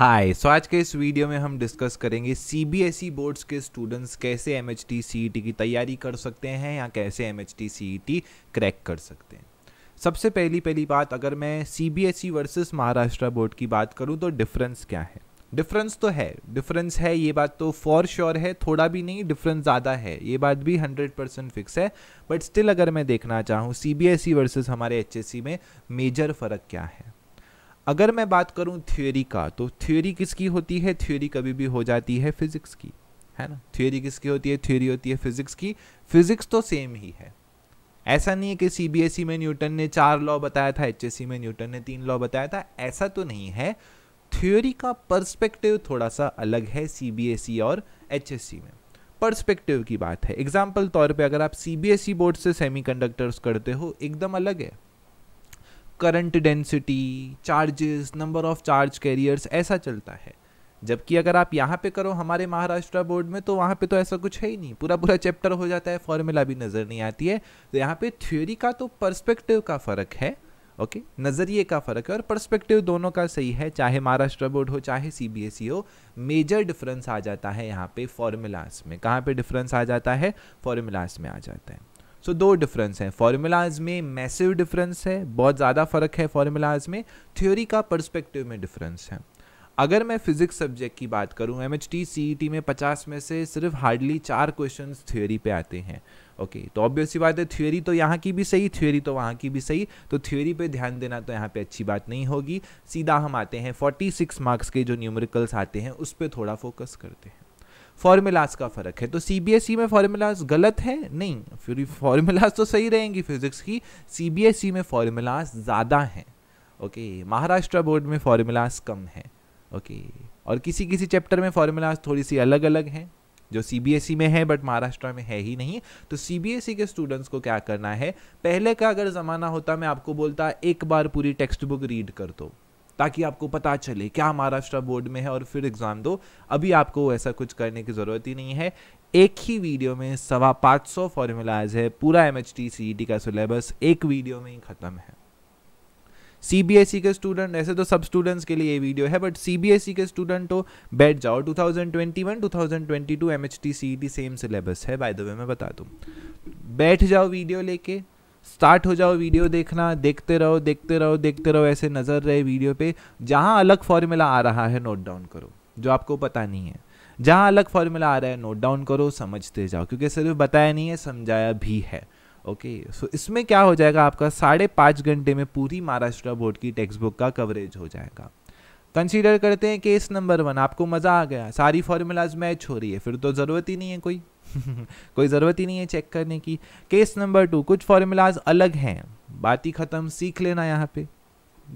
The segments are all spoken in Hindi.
हाय सो आज के इस वीडियो में हम डिस्कस करेंगे सीबीएसई बोर्ड्स e के स्टूडेंट्स कैसे एम एच e की तैयारी कर सकते हैं या कैसे एम एच क्रैक कर सकते हैं सबसे पहली पहली बात अगर मैं C B S E versus Maharashtra board की बात करूं तो डिफरेंस क्या है डिफरेंस तो है डिफरेंस है ये बात तो फॉर श्योर sure है थोड़ा भी नहीं डिफरेंस ज़्यादा है ये बात भी 100 परसेंट फिक्स है बट स्टिल अगर मैं देखना चाहूँ C B S E versus हमारे एच एस सी में मेजर फ़र्क क्या है अगर मैं बात करूं थ्योरी का तो थ्योरी किसकी होती है थ्योरी कभी भी हो जाती है फिजिक्स की है ना थ्योरी किसकी होती है थ्योरी होती है फिजिक्स की फिजिक्स तो सेम ही है ऐसा नहीं है कि सीबीएसई e में न्यूटन ने चार लॉ बताया था सी e में न्यूटन ने तीन लॉ बताया था ऐसा तो नहीं है थ्योरी का पर्सपेक्टिव थोड़ा सा अलग है सीबीएसई e और सी में पर्सपेक्टिव की बात है एग्जाम्पल तौर पे अगर आप सीबीएसई बोर्ड से सेमीकंडक्टर्स करते हो एकदम अलग है current density charges number of charge carriers ऐसा चलता है जबकि अगर आप यहाँ पे करो हमारे महाराष्ट्र बोर्ड में तो वहाँ पे तो ऐसा कुछ है ही नहीं पूरा पूरा चैप्टर हो जाता है फॉर्मूला भी नज़र नहीं आती है तो यहाँ पे थ्योरी का तो पर्सपेक्टिव का फ़र्क है ओके नज़रिए का फ़र्क है और पर्सपेक्टिव दोनों का सही है चाहे महाराष्ट्र बोर्ड हो चाहे सी e हो मेजर डिफरेंस आ जाता है यहाँ पे फॉर्मूलाज में कहाँ पे डिफरेंस आ जाता है फॉर्मूलाज में आ जाता है सो दो डिफरेंस हैं फार्मूलाज में मैसिव डिफरेंस है बहुत ज़्यादा फ़र्क है फार्मूलाज में थ्योरी का पर्सपेक्टिव में डिफरेंस है अगर मैं फिजिक्स सब्जेक्ट की बात करूं एम एच टी में 50 में से सिर्फ हार्डली चार क्वेश्चन थ्योरी पे आते हैं ओके okay, तो ऑब्वियस बात है थ्योरी तो यहाँ की भी सही थ्योरी तो वहाँ की भी सही तो थ्योरी पे ध्यान देना तो यहाँ पे अच्छी बात नहीं होगी सीधा हम आते हैं 46 मार्क्स के जो न्यूमेरिकल्स आते हैं उस पर थोड़ा फोकस करते हैं फॉर्मूलाज का फ़र्क है तो सी e में फॉर्मूलाज गलत है नहीं फिर फॉर्मूलाज तो सही रहेंगी फिजिक्स की सी e में फॉर्मूलाज ज़्यादा हैं ओके महाराष्ट्र बोर्ड में फॉर्मूलाज कम है ओके और किसी किसी चैप्टर में फॉर्मूलाज थोड़ी सी अलग अलग हैं जो सी e में है बट महाराष्ट्र में है ही नहीं तो सी के स्टूडेंट्स को क्या करना है पहले का अगर ज़माना होता मैं आपको बोलता एक बार पूरी टेक्स्ट बुक रीड कर दो ताकि आपको पता चले क्या महाराष्ट्र बोर्ड में है और फिर एग्ज़ाम दो अभी आपको ऐसा कुछ करने की ज़रूरत ही नहीं है एक ही वीडियो में सवा पाँच सौ फॉर्मूलाज है पूरा एम एच टी का सिलेबस एक वीडियो में ही ख़त्म है सीबीएसई e के स्टूडेंट ऐसे तो सब स्टूडेंट्स के लिए ये वीडियो है बट सीबीएसई e के स्टूडेंट हो बैठ जाओ 2021 2022 एमएचटी सीईटी सेम सिलेबस है बाय द वे मैं बता दूँ बैठ जाओ वीडियो लेके स्टार्ट हो जाओ वीडियो देखना देखते रहो देखते रहो देखते रहो ऐसे नज़र रहे वीडियो पे जहां अलग फॉर्मूला आ रहा है नोट डाउन करो जो आपको पता नहीं है जहां अलग फॉर्मूला आ रहा है नोट डाउन करो समझते जाओ क्योंकि सिर्फ बताया नहीं है समझाया भी है ओके सो so, इसमें क्या हो जाएगा आपका साढ़े पाँच घंटे में पूरी महाराष्ट्र बोर्ड की टेक्स्ट बुक का कवरेज हो जाएगा कंसीडर करते हैं केस नंबर वन आपको मज़ा आ गया सारी फॉर्मूलाज मैच हो रही है फिर तो ज़रूरत ही नहीं है कोई कोई ज़रूरत ही नहीं है चेक करने की केस नंबर टू कुछ फॉर्मूलाज अलग हैं बात ही ख़त्म सीख लेना यहाँ पे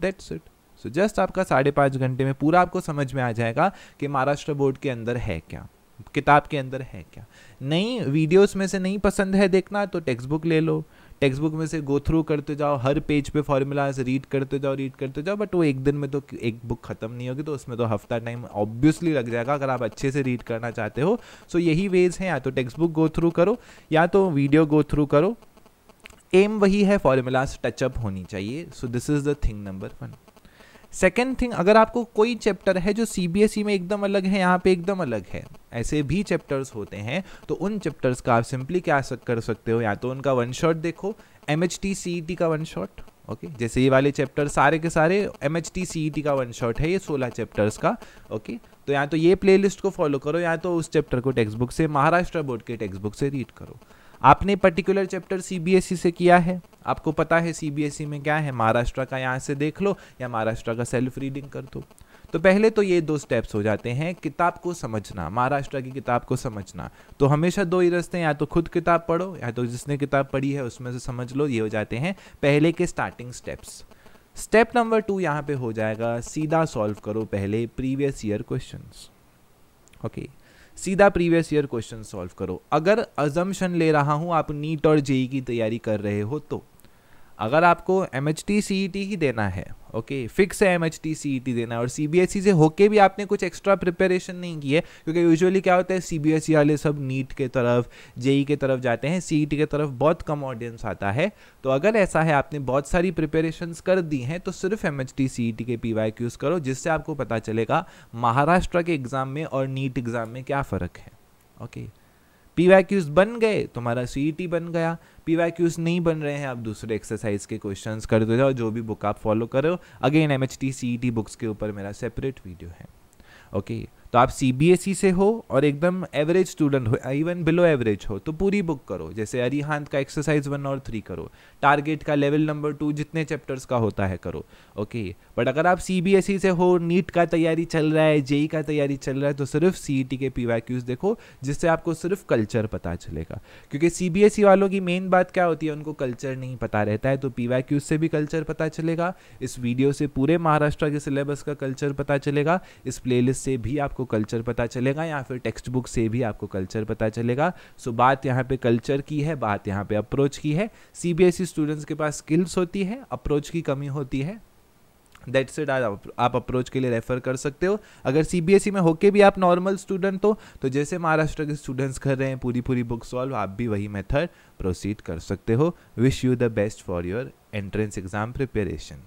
दैट्स इट सो जस्ट आपका साढ़े पाँच घंटे में पूरा आपको समझ में आ जाएगा कि महाराष्ट्र बोर्ड के अंदर है क्या किताब के अंदर है क्या नहीं वीडियोस में से नहीं पसंद है देखना तो टेक्स्ट बुक ले लो टेक्स्ट बुक में से गो थ्रू करते जाओ हर पेज पे फार्मूलाज रीड करते जाओ रीड करते जाओ बट वो एक दिन में तो एक बुक ख़त्म नहीं होगी तो उसमें तो हफ्ता टाइम ऑब्वियसली लग जाएगा अगर आप अच्छे से रीड करना चाहते हो सो so यही वेज हैं या तो टेक्स्ट बुक गो थ्रू करो या तो वीडियो गो थ्रू करो एम वही है फॉर्मूलाज टचअप होनी चाहिए so this is the thing number one second thing अगर आपको कोई चैप्टर है जो सी e में एकदम अलग है यहाँ पे एकदम अलग है ऐसे भी चैप्टर्स होते हैं तो उन चैप्टर्स का आप सिंपली क्या कर सकते हो या तो उनका वन शॉट देखो M H T C T का वन शॉट ओके okay, जैसे ये वाले चैप्टर सारे के सारे M H T C E T का वन शॉट है ये सोलह चैप्टर्स का ओके okay, तो या तो ये प्लेलिस्ट को फॉलो करो या तो उस चैप्टर को टेक्स्ट बुक से महाराष्ट्र बोर्ड के टेक्स्ट बुक से रीड करो आपने पर्टिकुलर चैप्टर सीबीएसई से किया है आपको पता है सीबीएसई e में क्या है महाराष्ट्र का यहाँ से देख लो या महाराष्ट्र का सेल्फ रीडिंग कर दो तो पहले तो ये दो स्टेप्स हो जाते हैं किताब को समझना महाराष्ट्र की किताब को समझना तो हमेशा दो ही रस्ते या तो खुद किताब पढ़ो या तो जिसने किताब पढ़ी है उसमें से समझ लो ये हो जाते हैं पहले के starting steps step number two यहाँ पे हो जाएगा सीधा सॉल्व करो पहले previous year questions okay okay. सीधा प्रीवियस ईयर क्वेश्चन सॉल्व करो अगर अजम्पन ले रहा हूँ आप नीट और जेई की तैयारी कर रहे हो तो अगर आपको M H T C E T ही देना है ओके फिक्स है M H T C E T देना है और सी बी एस ई से होके भी आपने कुछ एक्स्ट्रा प्रिपरेशन नहीं की है क्योंकि यूजुअली क्या होता है सी बी एस ई वाले सब नीट के तरफ जेई e के तरफ जाते हैं सी ई टी के तरफ बहुत कम ऑडियंस आता है तो अगर ऐसा है आपने बहुत सारी प्रिपेरेशन कर दी हैं तो सिर्फ M H T C E T के पी वाई क्यूज़ करो जिससे आपको पता चलेगा महाराष्ट्र के एग्ज़ाम में और नीट एग्ज़ाम में क्या फ़र्क है ओके okay. पी बन गए तुम्हारा सी e बन गया पी नहीं बन रहे हैं आप दूसरे एक्सरसाइज के क्वेश्चन करते जाओ जो भी बुक आप फॉलो करो again M H T C E T books के ऊपर मेरा सेपरेट वीडियो है ओके तो आप सी e से हो और एकदम एवरेज स्टूडेंट हो इवन बिलो एवरेज हो तो पूरी बुक करो जैसे अरिहांत का एक्सरसाइज वन और थ्री करो टारगेट का लेवल नंबर टू जितने चैप्टर्स का होता है करो ओके बट अगर आप सी e से हो नीट का तैयारी चल रहा है जेई e का तैयारी चल रहा है तो सिर्फ सी के पी देखो जिससे आपको सिर्फ कल्चर पता चलेगा क्योंकि सी वालों की मेन बात क्या होती है उनको कल्चर नहीं पता रहता है तो पी से भी कल्चर पता चलेगा इस वीडियो से पूरे महाराष्ट्र के सिलेबस का कल्चर पता चलेगा इस प्लेलिस्ट से भी आपको कल्चर पता चलेगा या फिर टेक्स्ट बुक से भी आपको कल्चर पता चलेगा सो so, बात यहाँ पे कल्चर की है बात यहाँ पे अप्रोच की है सीबीएसई स्टूडेंट्स e के पास स्किल्स होती है अप्रोच की कमी होती है दैट सेट आप अप्रोच के लिए रेफर कर सकते हो अगर सीबीएसई e में होके भी आप नॉर्मल स्टूडेंट हो तो जैसे महाराष्ट्र के स्टूडेंट्स कर रहे हैं पूरी पूरी बुक सॉल्व आप भी वही मेथड प्रोसीड कर सकते हो wish you the best for your entrance exam preparation